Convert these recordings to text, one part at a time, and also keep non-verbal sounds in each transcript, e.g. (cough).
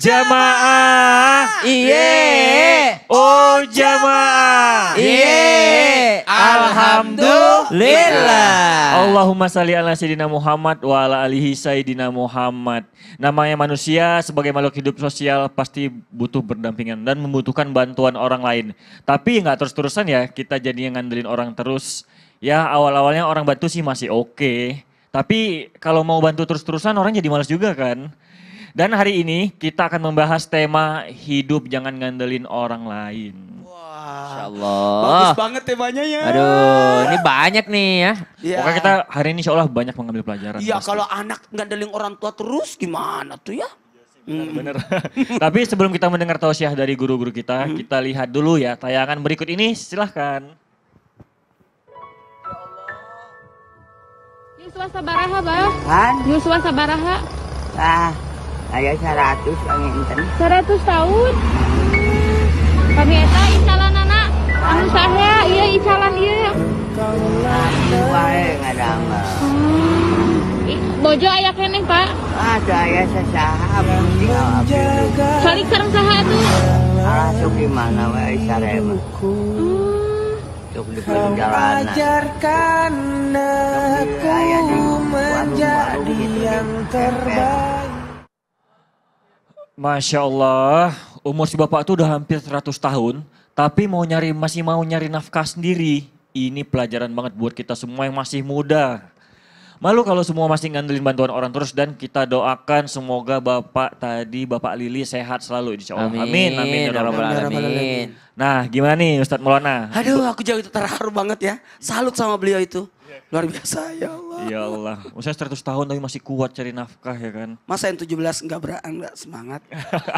jamaah. Iye. Iya. Oh jamaah. Iye. Iya. Alhamdulillah. Allahumma salli ala sayyidina Muhammad wa ala alihi sayyidina Muhammad. Namanya manusia sebagai makhluk hidup sosial pasti butuh berdampingan dan membutuhkan bantuan orang lain. Tapi nggak terus-terusan ya kita yang ngandelin orang terus. Ya awal-awalnya orang bantu sih masih oke. Okay. Tapi kalau mau bantu terus-terusan orang jadi malas juga kan. Dan hari ini kita akan membahas tema hidup jangan ngandelin orang lain. Wah. Insyaallah. Bagus banget temanya ya. Aduh, ini banyak nih ya. Yeah. Pokoknya kita hari ini seolah banyak mengambil pelajaran. Iya, kalau anak ngandelin orang tua terus gimana tuh ya? Bener. Hmm. bener. (laughs) Tapi sebelum kita mendengar tausiah dari guru-guru kita, hmm. kita lihat dulu ya tayangan berikut ini. Silahkan. Yuswa Sabaraha, Bah. Yuswa Sabaraha. Bah. Ayah 100 kami enten 100 tahun kami eta incalan anak anu saha iya icalan iya wae ngadang hmm. bojo ayah keneh pak ada ayah sesaha kali sekarang saha tuh alah sok hmm. di mana wae sarema sok di perjalanan aku gitu, menjadi yang terbaik Masya Allah, umur si bapak tuh udah hampir 100 tahun, tapi mau nyari masih mau nyari nafkah sendiri. Ini pelajaran banget buat kita semua yang masih muda. Malu kalau semua masih ngandelin bantuan orang terus dan kita doakan semoga Bapak tadi Bapak Lili sehat selalu insya Allah. Amin. Amin. Amin. Ya amin. Ya amin. amin. amin. Nah gimana nih Ustadz Maulana? Aduh aku jauh terharu banget ya. Salut sama beliau itu. Luar biasa ya Allah. Ya Allah. usia 100 tahun tapi masih kuat cari nafkah ya kan. Masa yang 17 enggak beran enggak semangat.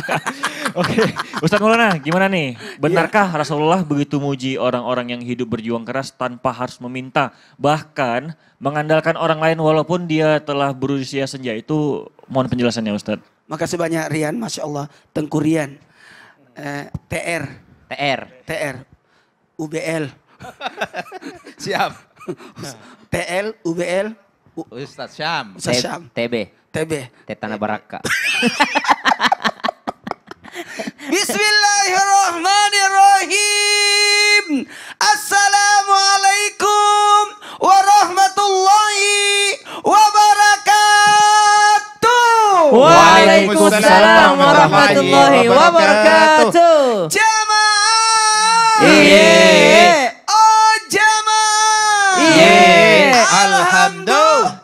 (laughs) Oke, Ustadz Maulana gimana nih? Iya. Benarkah yeah. Rasulullah begitu muji orang-orang yang hidup berjuang keras tanpa harus meminta? Bahkan mengandalkan orang lain walaupun dia telah berusia senja itu mohon penjelasannya Ustadz. Makasih banyak Rian, Masya Allah. Tengku Rian, eh, TR. TR. TR, UBL. (laughs) Siap. PL, nah. (laughs) UBL, U... Oh, Ustaz Syam. Ustaz Syam. TB. TB. Tetana Baraka. (laughs) Bismillahirrahmanirrahim. Assalamualaikum warahmatullahi wabarakatuh. Waalaikumsalam warahmatullahi wabarakatuh. Jamaah. Yeah.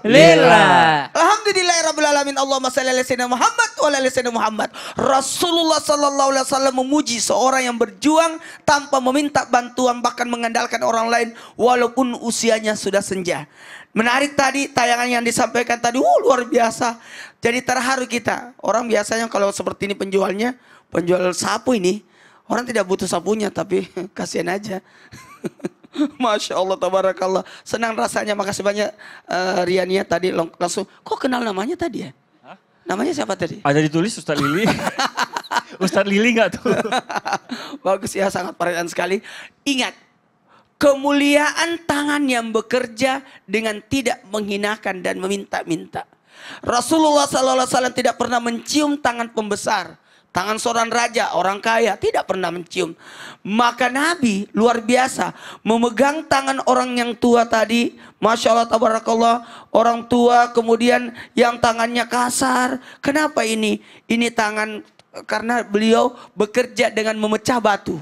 lillah. Iya. Alhamdulillah rabbil alamin. Allahumma shalli ala sayyidina Muhammad wa ala Muhammad. Rasulullah sallallahu alaihi wasallam memuji seorang yang berjuang tanpa meminta bantuan bahkan mengandalkan orang lain walaupun usianya sudah senja. Menarik tadi tayangan yang disampaikan tadi, uh, luar biasa. Jadi terharu kita. Orang biasanya kalau seperti ini penjualnya, penjual sapu ini, orang tidak butuh sapunya tapi (laughs) kasihan aja. (laughs) (laughs) Masya Allah, tabarakallah. Senang rasanya, makasih banyak uh, Riania tadi long, langsung. Kok kenal namanya tadi ya? Namanya siapa tadi? Ada ditulis Ustaz Lili. (laughs) Ustaz Lili nggak tuh? (laughs) Bagus ya, sangat perhatian sekali. Ingat, kemuliaan tangan yang bekerja dengan tidak menghinakan dan meminta-minta. Rasulullah SAW tidak pernah mencium tangan pembesar Tangan seorang raja, orang kaya tidak pernah mencium. Maka Nabi luar biasa memegang tangan orang yang tua tadi. Masya Allah tabarakallah. Orang tua kemudian yang tangannya kasar. Kenapa ini? Ini tangan karena beliau bekerja dengan memecah batu.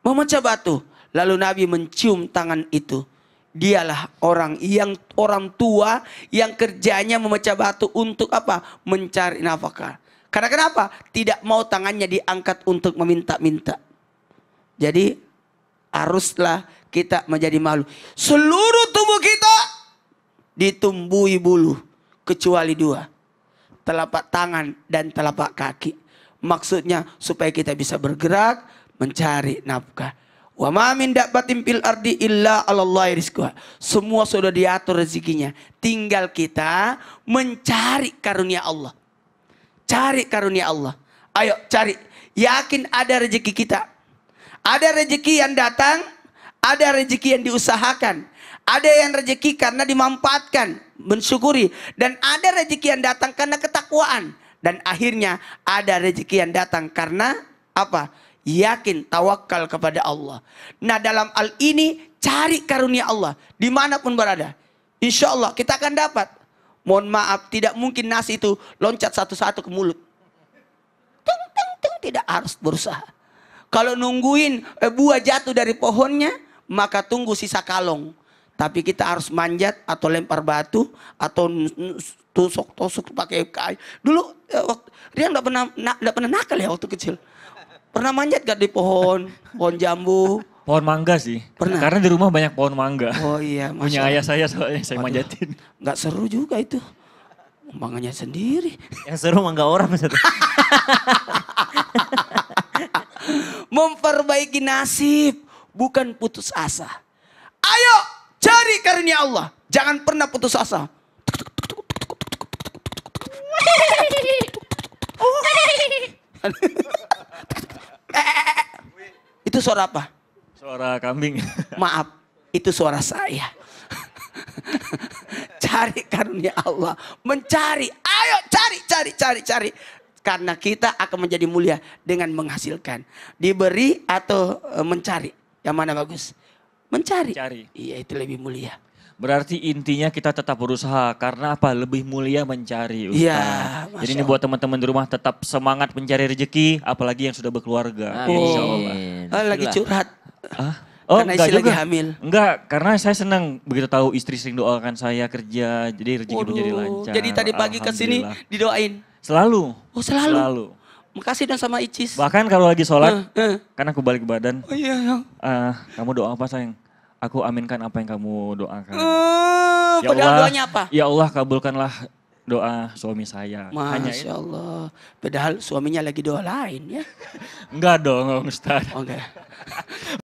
Memecah batu. Lalu Nabi mencium tangan itu dialah orang yang orang tua yang kerjanya memecah batu untuk apa? Mencari nafkah. Karena kenapa? Tidak mau tangannya diangkat untuk meminta-minta. Jadi haruslah kita menjadi malu. Seluruh tubuh kita ditumbuhi bulu kecuali dua. Telapak tangan dan telapak kaki. Maksudnya supaya kita bisa bergerak mencari nafkah. Wa ma min dabbatin ardi illa 'alallahi rizquha. Semua sudah diatur rezekinya. Tinggal kita mencari karunia Allah. Cari karunia Allah. Ayo cari. Yakin ada rezeki kita. Ada rezeki yang datang, ada rezeki yang diusahakan. Ada yang rezeki karena dimanfaatkan, mensyukuri. Dan ada rezeki yang datang karena ketakwaan. Dan akhirnya ada rezeki yang datang karena apa? Yakin, tawakal kepada Allah. Nah dalam hal ini cari karunia Allah. Dimanapun berada. Insya Allah kita akan dapat. Mohon maaf, tidak mungkin nasi itu loncat satu-satu ke mulut. Tung, tung, tung, tidak harus berusaha. Kalau nungguin eh, buah jatuh dari pohonnya, maka tunggu sisa kalong. Tapi kita harus manjat atau lempar batu atau tusuk-tusuk pakai kayu. Dulu eh, waktu, dia nggak pernah nggak pernah nakal ya waktu kecil. Pernah manjat gak di pohon, pohon jambu, Pohon mangga sih. Pernah. Karena di rumah banyak pohon mangga. Oh iya. Masalah. (laughs) Punya ayah saya soalnya saya Aduh, manjatin. Gak seru juga itu. Mangganya sendiri. Yang seru mangga orang maksudnya. (laughs) Memperbaiki nasib. Bukan putus asa. Ayo cari karunia Allah. Jangan pernah putus asa. (laughs) Oh. Eh, eh, eh, itu suara apa? Suara kambing. (laughs) Maaf, itu suara saya. (laughs) cari karunia Allah, mencari. Ayo cari, cari, cari, cari. Karena kita akan menjadi mulia dengan menghasilkan. Diberi atau e, mencari. Yang mana bagus? Mencari. Cari. Iya, itu lebih mulia. Berarti intinya kita tetap berusaha karena apa? Lebih mulia mencari. Iya. Jadi ini buat teman-teman di rumah tetap semangat mencari rezeki, apalagi yang sudah berkeluarga. Amin. Insya Allah. Lagi curhat Ah? Oh, karena istri lagi hamil. Enggak, karena saya senang begitu tahu istri sering doakan saya kerja, jadi rezeki Waduh, jadi lancar. Jadi tadi pagi ke sini didoain. Selalu. Oh, selalu. Selalu. Makasih dan sama Icis. Bahkan kalau lagi sholat, uh, uh. kan aku balik badan. Oh iya, iya. Uh, kamu doa apa sayang? Aku aminkan apa yang kamu doakan. Uh, ya padahal Allah, doanya apa? Ya Allah kabulkanlah doa suami saya. Masya Hanya Allah. Padahal suaminya lagi doa lain ya. Enggak dong Ustadz. Ustaz. Oke. Oh, okay. (laughs)